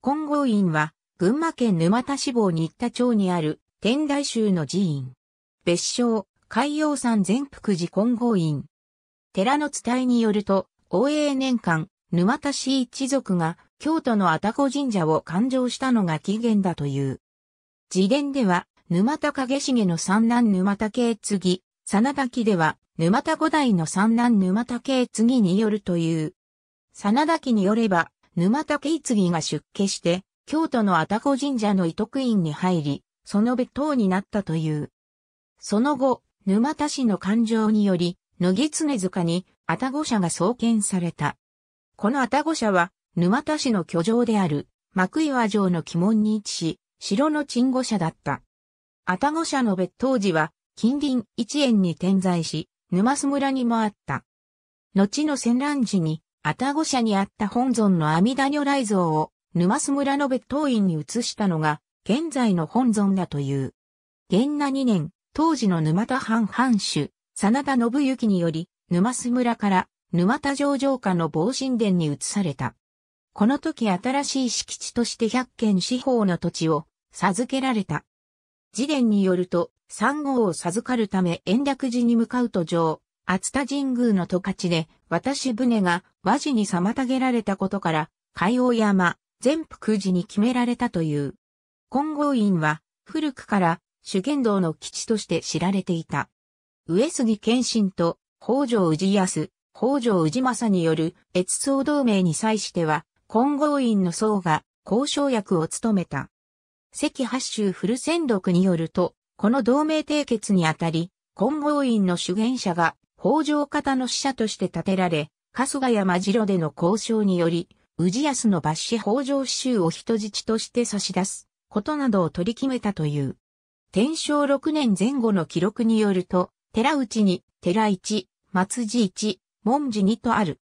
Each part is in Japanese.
金剛院は、群馬県沼田志望新田町にある天台宗の寺院。別称、海洋山全福寺金剛院。寺の伝えによると、応永年間、沼田市一族が京都の愛宕神社を勘定したのが起源だという。自伝では、沼田影重の三男沼田継次、真田家では、沼田五代の三男沼田継次によるという。真田家によれば、沼田家次が出家して、京都の愛宕神社の伊徳院に入り、その別当になったという。その後、沼田市の環状により、乃木常塚に愛宕社が創建された。この愛宕社は、沼田市の居城である、幕岩城の鬼門に位置し、城の鎮護者だった。愛宕社の別当時は、近隣一円に点在し、沼津村にもあった。後の戦乱時に、愛宕社にあった本尊の阿弥陀如来像を沼須村の別当院に移したのが現在の本尊だという。元那2年、当時の沼田藩藩主、真田信行により、沼須村から沼田城城下の防神殿に移された。この時新しい敷地として百軒四方の土地を授けられた。次伝によると、三号を授かるため延暦寺に向かう途上、熱田神宮の十勝で、渡し船が和事に妨げられたことから、海王山、全福寺に決められたという。金剛院は、古くから主験道の基地として知られていた。上杉謙信と北条氏康、北条氏政による越僧同盟に際しては、金剛院の僧が交渉役を務めた。関八州古仙録によると、この同盟締結にあたり、金剛院の主言者が北条方の使者として建てられ、春日山城での交渉により、宇治安の抜死北条州を人質として差し出すことなどを取り決めたという。天正6年前後の記録によると、寺内に寺一、松寺一、門寺二とある。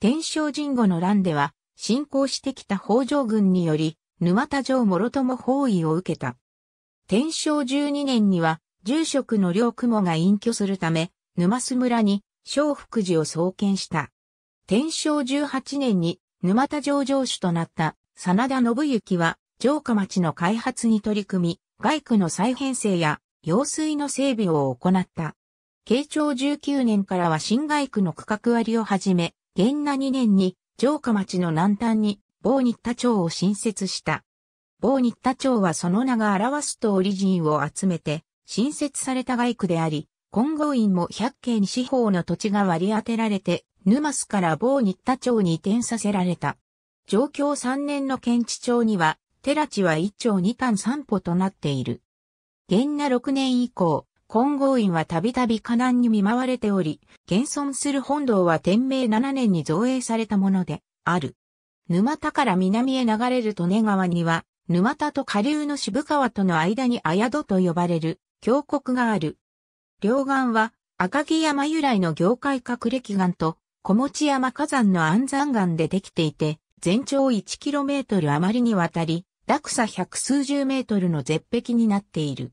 天正神後の乱では、侵攻してきた北条軍により、沼田城諸とも包囲を受けた。天正12年には、住職の両雲が隠居するため、沼津村に小福寺を創建した。天正18年に沼田城城主となった真田信行は城下町の開発に取り組み、外区の再編成や用水の整備を行った。慶長19年からは新外区の区画割をはじめ、元那2年に城下町の南端に某日田町を新設した。某日田町はその名が表すとオリジンを集めて、新設された外区であり、金剛院も百景に四方の土地が割り当てられて、沼須から某日田町に移転させられた。上京3年の県知町には、寺地は一町二単三歩となっている。元那6年以降、金剛院はたびたび河南に見舞われており、現存する本堂は天明7年に造営されたもので、ある。沼田から南へ流れる利根川には、沼田と下流の渋川との間に綾戸と呼ばれる峡谷がある。両岸は赤城山由来の業界隠れ岩と小持山火山の安山岩でできていて、全長 1km 余りにわたり、落差百数十メートルの絶壁になっている。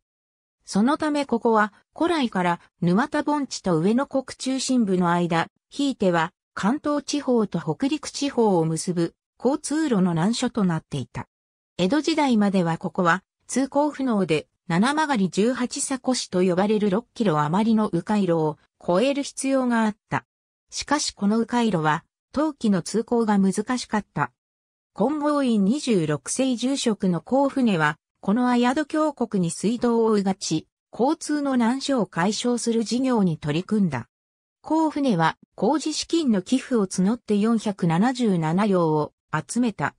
そのためここは古来から沼田盆地と上野国中心部の間、ひいては関東地方と北陸地方を結ぶ交通路の難所となっていた。江戸時代まではここは通行不能で七曲り18コ市と呼ばれる6キロ余りの迂回路を超える必要があった。しかしこの迂回路は、陶器の通行が難しかった。金剛院26世住職の甲船は、この綾戸峡谷に水道をいがち、交通の難所を解消する事業に取り組んだ。甲船は工事資金の寄付を募って477両を集めた。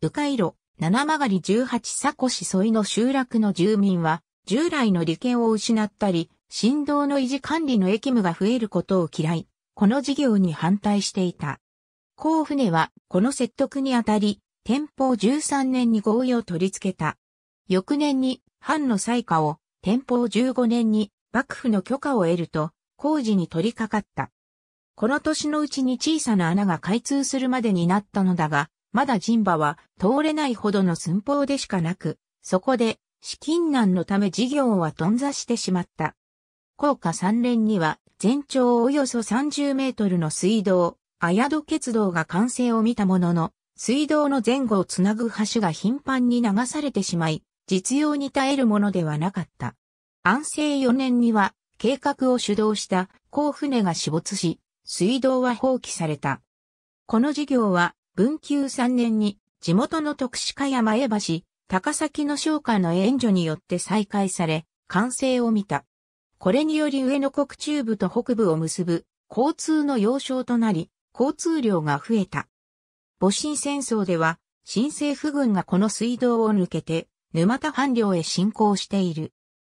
迂回路、七曲り18古市沿いの集落の住民は、従来の利権を失ったり、振動の維持管理の役務が増えることを嫌い、この事業に反対していた。甲船は、この説得にあたり、天保13年に合意を取り付けた。翌年に、藩の採火を、天保15年に、幕府の許可を得ると、工事に取り掛かった。この年のうちに小さな穴が開通するまでになったのだが、まだ人馬は通れないほどの寸法でしかなく、そこで資金難のため事業は頓挫してしまった。高架3連には全長およそ30メートルの水道、綾戸鉄道が完成を見たものの、水道の前後をつなぐ橋が頻繁に流されてしまい、実用に耐えるものではなかった。安政4年には計画を主導した高船が死没し、水道は放棄された。この事業は文久3年に地元の徳鹿や前橋、高崎の商家の援助によって再開され、完成を見た。これにより上野国中部と北部を結ぶ交通の要衝となり、交通量が増えた。戊辰戦争では、新政府軍がこの水道を抜けて、沼田藩領へ侵攻している。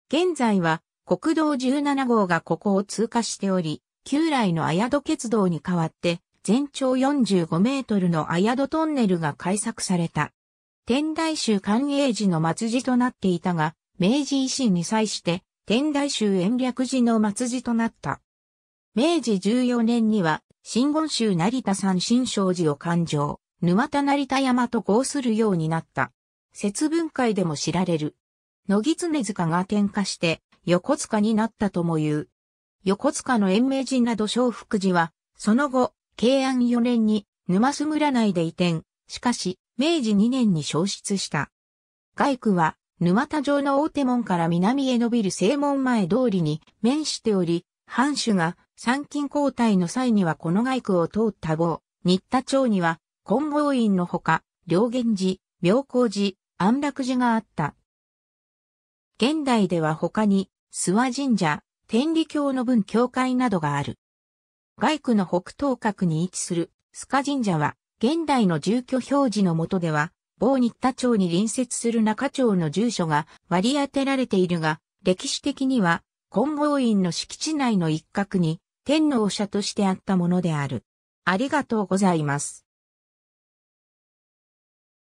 現在は、国道17号がここを通過しており、旧来の綾戸鉄道に代わって、全長45メートルの綾戸トンネルが開削された。天台宗寛永寺の末寺となっていたが、明治維新に際して天台宗延暦寺の末寺となった。明治14年には、新言宗成田山新勝寺を勘定、沼田成田山と合するようになった。節分会でも知られる。野木常塚が転化して、横塚になったとも言う。横塚の延明寺など小福寺は、その後、慶安4年に沼須村内で移転、しかし、明治2年に消失した。外区は、沼田城の大手門から南へ伸びる正門前通りに面しており、藩主が参勤交代の際にはこの外区を通った後、新田町には、金剛院のほか、両源寺、妙高寺、安楽寺があった。現代では他に、諏訪神社、天理教の分教会などがある。外区の北東角に位置する、須賀神社は、現代の住居表示の下では、某新田町に隣接する中町の住所が割り当てられているが、歴史的には、金剛院の敷地内の一角に、天皇社としてあったものである。ありがとうございます。